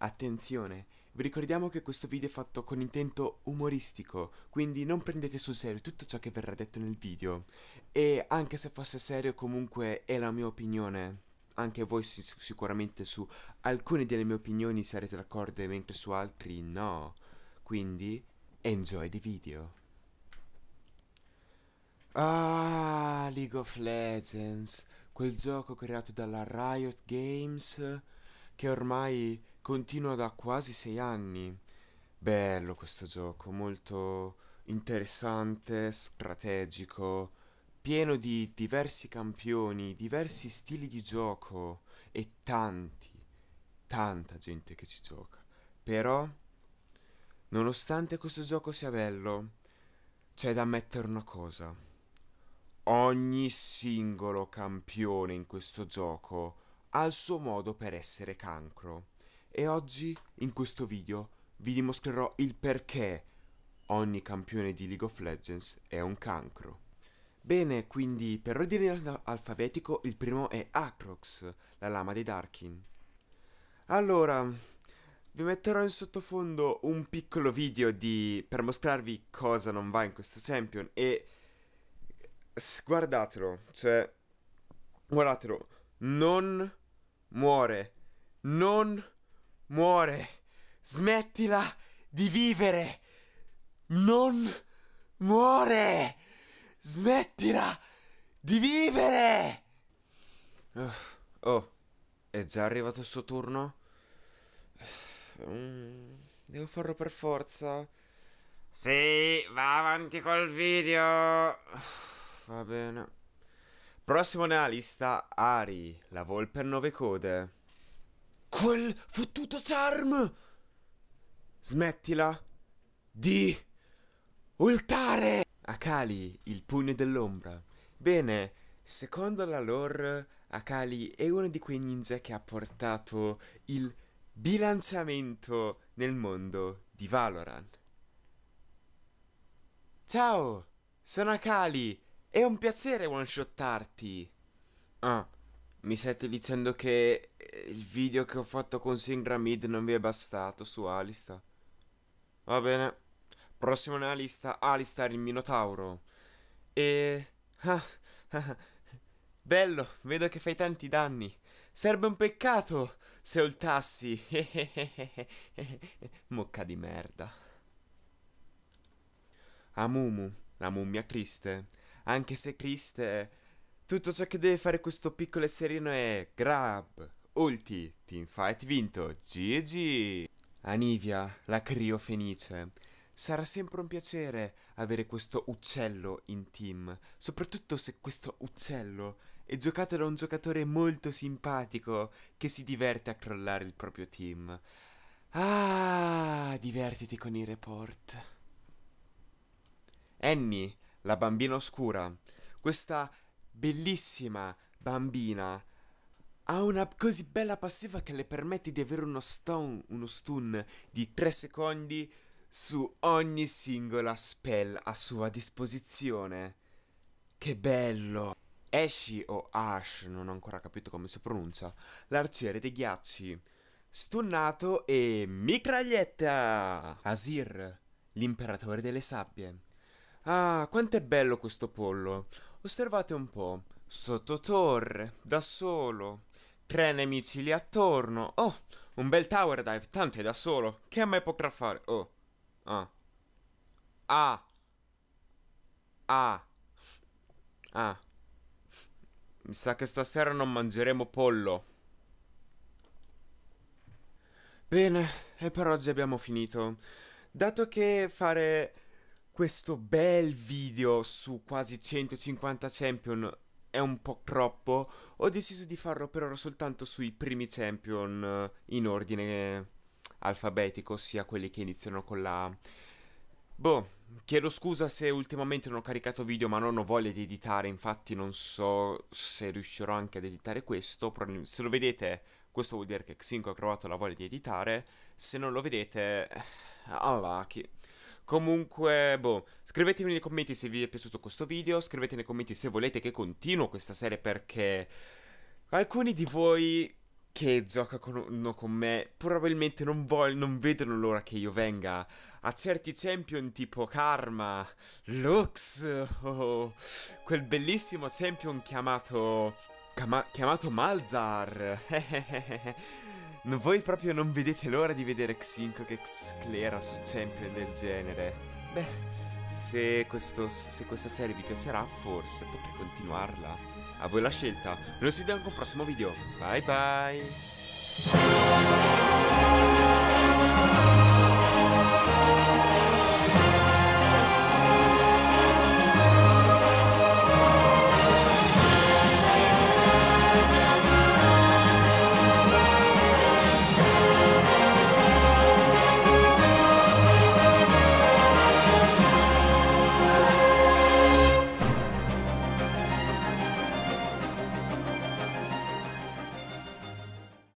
Attenzione, vi ricordiamo che questo video è fatto con intento umoristico, quindi non prendete sul serio tutto ciò che verrà detto nel video. E anche se fosse serio comunque è la mia opinione. Anche voi sicuramente su alcune delle mie opinioni sarete d'accordo, mentre su altri no. Quindi, enjoy the video. Ah, League of Legends, quel gioco creato dalla Riot Games che ormai Continua da quasi sei anni. Bello questo gioco, molto interessante, strategico, pieno di diversi campioni, diversi stili di gioco e tanti, tanta gente che ci gioca. Però, nonostante questo gioco sia bello, c'è da ammettere una cosa. Ogni singolo campione in questo gioco ha il suo modo per essere cancro e oggi in questo video vi dimostrerò il perché ogni campione di League of Legends è un cancro. Bene, quindi per ordine alfabetico il primo è Acrox, la lama dei Darkin. Allora, vi metterò in sottofondo un piccolo video di... per mostrarvi cosa non va in questo champion e... Guardatelo, cioè... Guardatelo, non muore, non muore muore. Smettila di vivere. Non muore. Smettila di vivere. Oh, è già arrivato il suo turno? Mm, devo farlo per forza. Sì, va avanti col video. Va bene. Prossimo nella lista Ari, la volpe a nove code. Quel fottuto charm! Smettila di ultare! Akali, il pugno dell'ombra. Bene, secondo la lore, Akali è uno di quei ninja che ha portato il bilanciamento nel mondo di Valorant. Ciao, sono Akali, è un piacere one-shottarti. Ah, mi stai dicendo che eh, il video che ho fatto con Singra Mid non vi è bastato su Alista? Va bene. Prossimo nella lista, Alistar il Minotauro. E... Ah, ah, bello, vedo che fai tanti danni. Sarebbe un peccato se oltassi. Mocca di merda. Amumu, la mummia triste. Anche se Criste tutto ciò che deve fare questo piccolo esserino è grab, ulti, teamfight vinto, GG! Anivia, la criofenice. Sarà sempre un piacere avere questo uccello in team, soprattutto se questo uccello è giocato da un giocatore molto simpatico che si diverte a crollare il proprio team. Ah, divertiti con i report. Annie, la bambina oscura. Questa bellissima bambina ha una così bella passiva che le permette di avere uno stun, uno stun di 3 secondi su ogni singola spell a sua disposizione. Che bello! Ashi o Ash, non ho ancora capito come si pronuncia, l'arciere dei ghiacci. Stunnato e mitraglietta! Asir, l'imperatore delle sabbie. Ah, quanto è bello questo pollo! Osservate un po'. Sotto torre, da solo. Tre nemici lì attorno. Oh, un bel tower dive, tanto è da solo. Che a me potrà fare? Oh. Ah. Ah. Ah. Ah. Mi sa che stasera non mangeremo pollo. Bene, e per oggi abbiamo finito. Dato che fare questo bel video su quasi 150 champion è un po' troppo, ho deciso di farlo per ora soltanto sui primi champion eh, in ordine alfabetico, ossia quelli che iniziano con la Boh, chiedo scusa se ultimamente non ho caricato video ma non ho voglia di editare, infatti non so se riuscirò anche ad editare questo, se lo vedete questo vuol dire che Xinco ha trovato la voglia di editare, se non lo vedete... Eh, ah, chi... Comunque, boh, scrivetemi nei commenti se vi è piaciuto questo video, scrivetemi nei commenti se volete che continuo questa serie perché alcuni di voi che giocano con me probabilmente non, voglio, non vedono l'ora che io venga a certi champion tipo Karma, Lux, oh, oh quel bellissimo champion chiamato chiamato Malzar. Voi proprio non vedete l'ora di vedere Xincock e sclera su champion del genere. Beh, se, questo, se, questa serie vi piacerà, forse potrei continuarla. A voi la scelta. Noi ci vediamo con un prossimo video. Bye bye.